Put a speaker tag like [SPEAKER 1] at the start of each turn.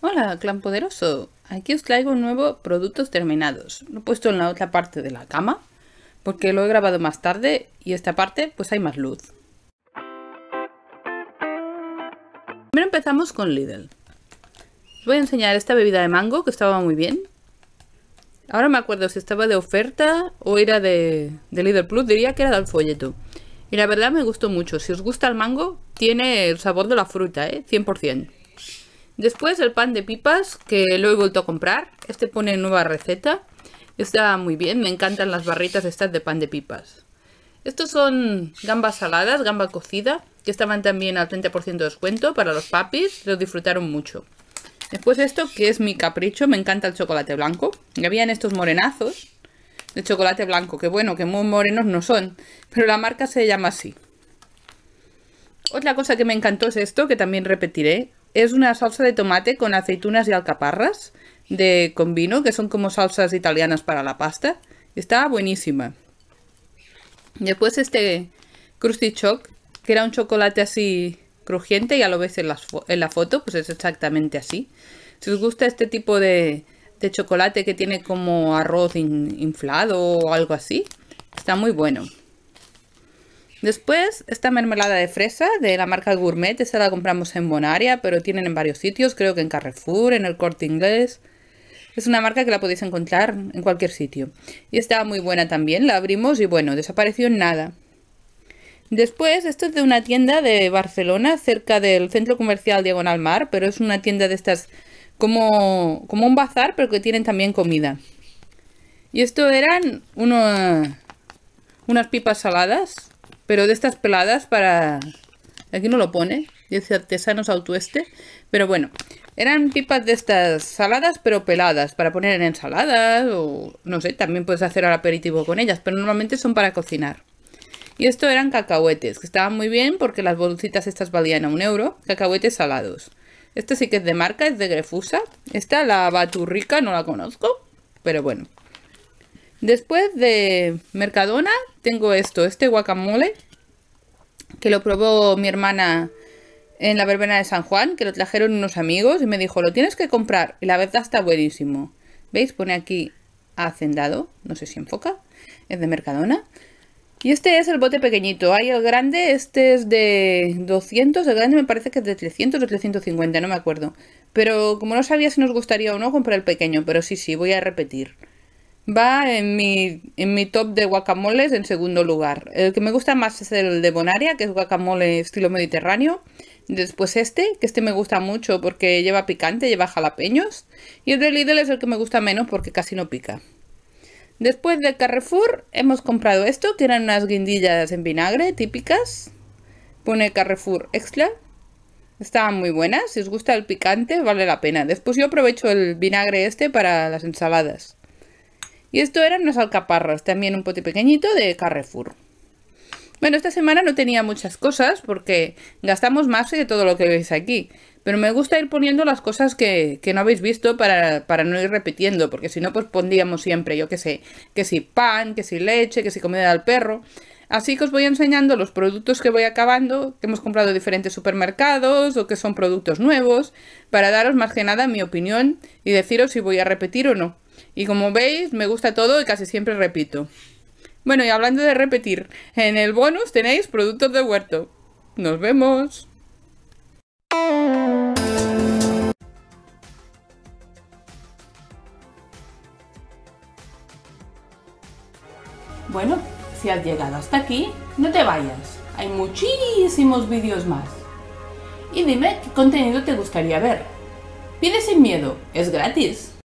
[SPEAKER 1] Hola, clan poderoso. Aquí os traigo un nuevo productos terminados. Lo he puesto en la otra parte de la cama porque lo he grabado más tarde y esta parte pues hay más luz. Primero empezamos con Lidl. Os voy a enseñar esta bebida de mango que estaba muy bien. Ahora me acuerdo si estaba de oferta o era de, Lidl Plus, diría que era del folleto. Y la verdad me gustó mucho. Si os gusta el mango, tiene el sabor de la fruta, ¿eh? 100%. Después el pan de pipas, que lo he vuelto a comprar. Este pone nueva receta. Está muy bien, me encantan las barritas estas de pan de pipas. Estos son gambas saladas, gamba cocida, que estaban también al 30% de descuento para los papis, los disfrutaron mucho. Después esto, que es mi capricho, me encanta el chocolate blanco. Y habían estos morenazos de chocolate blanco, que bueno, que muy morenos no son, pero la marca se llama así. Otra cosa que me encantó es esto, que también repetiré, es una salsa de tomate con aceitunas y alcaparras de con vino, que son como salsas italianas para la pasta. Está buenísima. Después este Krusty Choc, que era un chocolate así crujiente, ya lo veis en la, foto, pues es exactamente así. Si os gusta este tipo de, chocolate que tiene como arroz inflado o algo así, está muy bueno. Después, esta mermelada de fresa de la marca Gourmet, esta la compramos en Bonaria, pero tienen en varios sitios, creo que en Carrefour, en el Corte Inglés. Es una marca que la podéis encontrar en cualquier sitio. Y está muy buena también, la abrimos y bueno, desapareció en nada. Después, esto es de una tienda de Barcelona, cerca del centro comercial Diagonal Mar, pero es una tienda de estas como, como un bazar, pero que tienen también comida. Y esto eran unas pipas saladas pero de estas peladas para... Aquí no lo pone, dice artesanos autoeste, pero bueno, eran pipas de estas saladas pero peladas, para poner en ensaladas o no sé, también puedes hacer el aperitivo con ellas, pero normalmente son para cocinar. Y esto eran cacahuetes, que estaban muy bien porque las bolsitas estas valían a un euro, cacahuetes salados. Este sí que es de marca, es de Grefusa. Esta, la Baturrica, no la conozco, pero bueno. Después de Mercadona tengo esto, este guacamole, que lo probó mi hermana en la verbena de San Juan, que lo trajeron unos amigos y me dijo, lo tienes que comprar. Y la verdad está buenísimo. ¿Veis? Pone aquí hacendado, no sé si enfoca, es de Mercadona. Y este es el bote pequeñito. Hay el grande, este es de 200, el grande me parece que es de 300 o 350, no me acuerdo. Pero como no sabía si nos gustaría o no, comprar el pequeño, pero sí, sí, voy a repetir va en mi, top de guacamoles en segundo lugar. El que me gusta más es el de Bonaria, que es guacamole estilo mediterráneo. Después este, que este me gusta mucho porque lleva picante, lleva jalapeños. Y el de Lidl es el que me gusta menos porque casi no pica. Después de Carrefour hemos comprado esto, que eran unas guindillas en vinagre típicas. Pone Carrefour Extra. Estaban muy buenas, si os gusta el picante vale la pena. Después yo aprovecho el vinagre este para las ensaladas. Y esto eran unas alcaparras, también un pote pequeñito de Carrefour. Bueno, esta semana no tenía muchas cosas porque gastamos más de todo lo que veis aquí. Pero me gusta ir poniendo las cosas que, no habéis visto para, no ir repitiendo. Porque si no, pues pondríamos siempre, yo qué sé, que si pan, que si leche, que si comida al perro. Así que os voy enseñando los productos que voy acabando, que hemos comprado diferentes supermercados o que son productos nuevos, para daros más que nada mi opinión y deciros si voy a repetir o no. Y como veis, me gusta todo y casi siempre repito. Bueno, y hablando de repetir, en el bonus tenéis productos de huerto. ¡Nos vemos! Bueno, si has llegado hasta aquí, no te vayas. Hay muchísimos vídeos más. Y dime qué contenido te gustaría ver. Pide sin miedo, es gratis.